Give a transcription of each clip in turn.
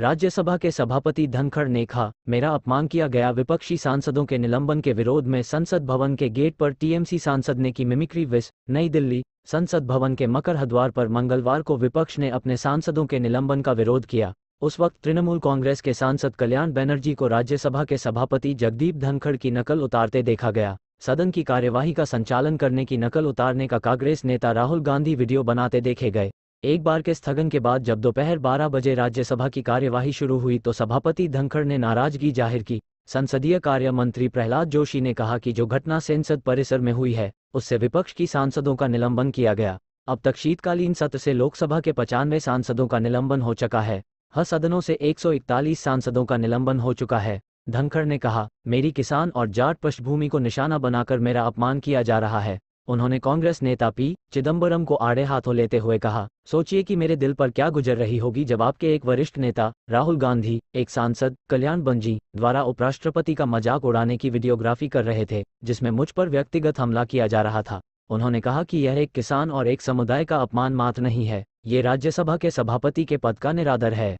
राज्यसभा के सभापति धनखड़ ने कहा मेरा अपमान किया गया विपक्षी सांसदों के निलंबन के विरोध में संसद भवन के गेट पर टीएमसी सांसद ने की मिमिक्री विस नई दिल्ली संसद भवन के मकर हद्वार पर मंगलवार को विपक्ष ने अपने सांसदों के निलंबन का विरोध किया उस वक्त तृणमूल कांग्रेस के सांसद कल्याण बैनर्जी को राज्यसभा के सभापति जगदीप धनखड़ की नकल उतारते देखा गया सदन की कार्यवाही का संचालन करने की नकल उतारने का कांग्रेस नेता राहुल गांधी वीडियो बनाते देखे गए एक बार के स्थगन के बाद जब दोपहर 12 बजे राज्यसभा की कार्यवाही शुरू हुई तो सभापति धनखड़ ने नाराजगी जाहिर की संसदीय कार्य मंत्री प्रहलाद जोशी ने कहा कि जो घटना संसद परिसर में हुई है उससे विपक्ष की सांसदों का निलंबन किया गया अब तक शीतकालीन सत्र से लोकसभा के पचानवे सांसदों का निलंबन हो चुका है हर सदनों से 141 सांसदों का निलंबन हो चुका है धनखड़ ने कहा मेरी किसान और जाट पृष्ठभूमि को निशाना बनाकर मेरा अपमान किया जा रहा है उन्होंने कांग्रेस नेता पी चिदम्बरम को आड़े हाथों लेते हुए कहा सोचिए कि मेरे दिल पर क्या गुजर रही होगी जब आपके एक वरिष्ठ नेता राहुल गांधी एक सांसद कल्याण बंजी द्वारा उपराष्ट्रपति का मजाक उड़ाने की वीडियोग्राफी कर रहे थे जिसमें मुझ पर व्यक्तिगत हमला किया जा रहा था उन्होंने कहा कि यह एक किसान और एक समुदाय का अपमान मात्र नहीं है ये राज्यसभा के सभापति के पद का निरादर है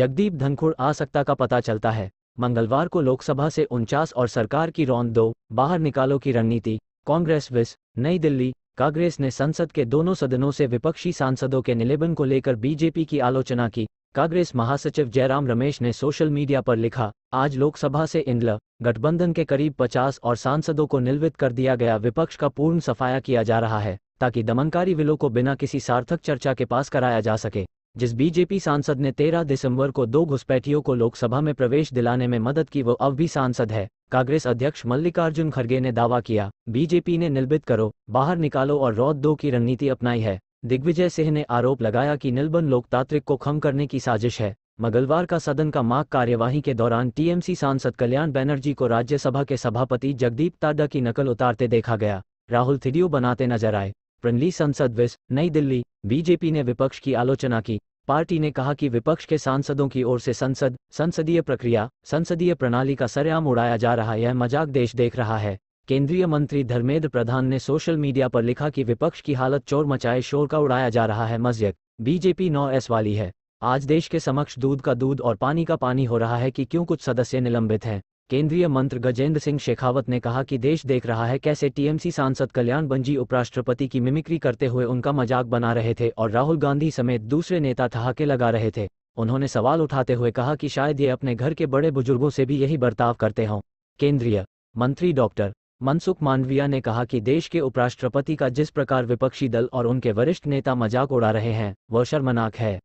जगदीप धनखुड़ आसक्ता का पता चलता है मंगलवार को लोकसभा से उनचास और सरकार की रौंद दो बाहर निकालो की रणनीति कांग्रेस विस नई दिल्ली कांग्रेस ने संसद के दोनों सदनों से विपक्षी सांसदों के निलेबन को लेकर बीजेपी की आलोचना की कांग्रेस महासचिव जयराम रमेश ने सोशल मीडिया पर लिखा आज लोकसभा से इंदल गठबंधन के करीब 50 और सांसदों को निलवित कर दिया गया विपक्ष का पूर्ण सफाया किया जा रहा है ताकि दमनकारी विलों को बिना किसी सार्थक चर्चा के पास कराया जा सके जिस बीजेपी सांसद ने 13 दिसंबर को दो घुसपैठियों को लोकसभा में प्रवेश दिलाने में मदद की वो अब भी सांसद है कांग्रेस अध्यक्ष मल्लिकार्जुन खड़गे ने दावा किया बीजेपी ने निलंबित करो बाहर निकालो और रौद दो की रणनीति अपनाई है दिग्विजय सिंह ने आरोप लगाया कि निलंबन लोकतांत्रिक को खम करने की साजिश है मंगलवार का सदन का माक कार्यवाही के दौरान टीएमसी सांसद कल्याण बैनर्जी को राज्यसभा के सभापति जगदीप ताडा की नकल उतारते देखा गया राहुल थिडियो बनाते नजर आए फ्रेंडली संसद विस नई दिल्ली बीजेपी ने विपक्ष की आलोचना की पार्टी ने कहा कि विपक्ष के सांसदों की ओर से संसद संसदीय प्रक्रिया संसदीय प्रणाली का सरेआम उड़ाया जा रहा है यह मजाक देश देख रहा है केंद्रीय मंत्री धर्मेंद्र प्रधान ने सोशल मीडिया पर लिखा कि विपक्ष की हालत चोर मचाए शोर का उड़ाया जा रहा है मस्जिद बीजेपी नौ एस वाली है आज देश के समक्ष दूध का दूध और पानी का पानी हो रहा है कि क्यों कुछ सदस्य निलंबित हैं केंद्रीय मंत्री गजेंद्र सिंह शेखावत ने कहा कि देश देख रहा है कैसे टीएमसी सांसद कल्याण बंजी उपराष्ट्रपति की मिमिक्री करते हुए उनका मजाक बना रहे थे और राहुल गांधी समेत दूसरे नेता ठहाके लगा रहे थे उन्होंने सवाल उठाते हुए कहा कि शायद ये अपने घर के बड़े बुजुर्गों से भी यही बर्ताव करते हों केंद्रीय मंत्री डॉक्टर मनसुख मांडविया ने कहा कि देश के उपराष्ट्रपति का जिस प्रकार विपक्षी दल और उनके वरिष्ठ नेता मजाक उड़ा रहे हैं वह शर्मनाक है